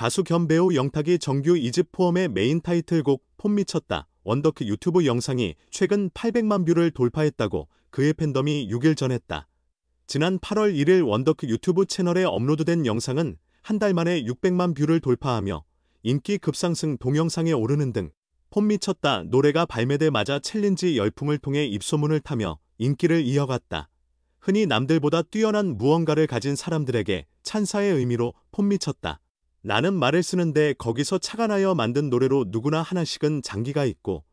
가수 겸 배우 영탁이 정규 2집 포함의 메인 타이틀곡 폼 미쳤다 원더크 유튜브 영상이 최근 800만 뷰를 돌파했다고 그의 팬덤이 6일 전했다. 지난 8월 1일 원더크 유튜브 채널에 업로드된 영상은 한 달 만에 600만 뷰를 돌파하며 인기 급상승 동영상에 오르는 등 폼 미쳤다 노래가 발매되 맞아 챌린지 열풍을 통해 입소문을 타며 인기를 이어갔다. 흔히 남들보다 뛰어난 무언가를 가진 사람들에게 찬사의 의미로 폼 미쳤다. 나는 말을 쓰는데 거기서 착안하여 만든 노래로 누구나 하나씩은 장기가 있고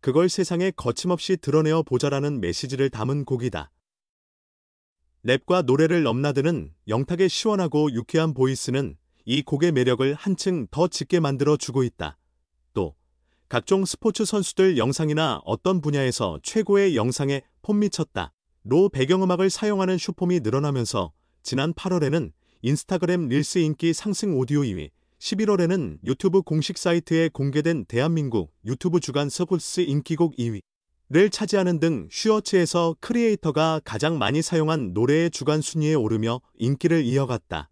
그걸 세상에 거침없이 드러내어 보자라는 메시지를 담은 곡이다. 랩과 노래를 넘나드는 영탁의 시원하고 유쾌한 보이스는 이 곡의 매력을 한층 더 짙게 만들어 주고 있다. 또 각종 스포츠 선수들 영상이나 어떤 분야에서 최고의 영상에 폼 미쳤다. 로 배경음악을 사용하는 슈폼이 늘어나면서 지난 8월에는 인스타그램 릴스 인기 상승 오디오 2위 11월에는 유튜브 공식 사이트에 공개된 대한민국 유튜브 주간 서브스 인기곡 2위를 차지하는 등 슈어츠에서 크리에이터가 가장 많이 사용한 노래의 주간 순위에 오르며 인기를 이어갔다.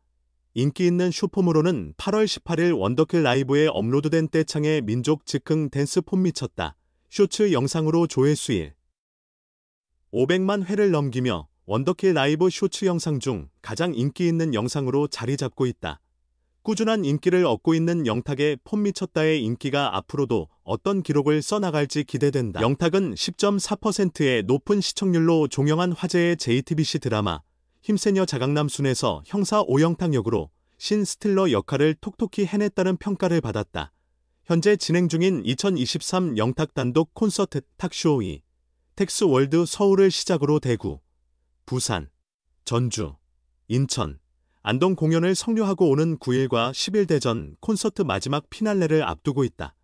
인기 있는 쇼폼으로는 8월 18일 원더킬 라이브에 업로드된 떼창에 민족 즉흥 댄스 폼 미쳤다. 쇼츠 영상으로 조회수 1 500만 회를 넘기며 원더킬 라이브 쇼츠 영상 중 가장 인기 있는 영상으로 자리 잡고 있다. 꾸준한 인기를 얻고 있는 영탁의 폼 미쳤다의 인기가 앞으로도 어떤 기록을 써나갈지 기대된다. 영탁은 10.4%의 높은 시청률로 종영한 화제의 JTBC 드라마 힘세녀 자강남순에서 형사 오영탁 역으로 신 스틸러 역할을 톡톡히 해냈다는 평가를 받았다. 현재 진행 중인 2023 영탁 단독 콘서트 탁쇼이 텍스 월드 서울을 시작으로 대구 부산, 전주, 인천, 안동 공연을 성료하고 오는 9일과 10일 대전 콘서트 마지막 피날레를 앞두고 있다.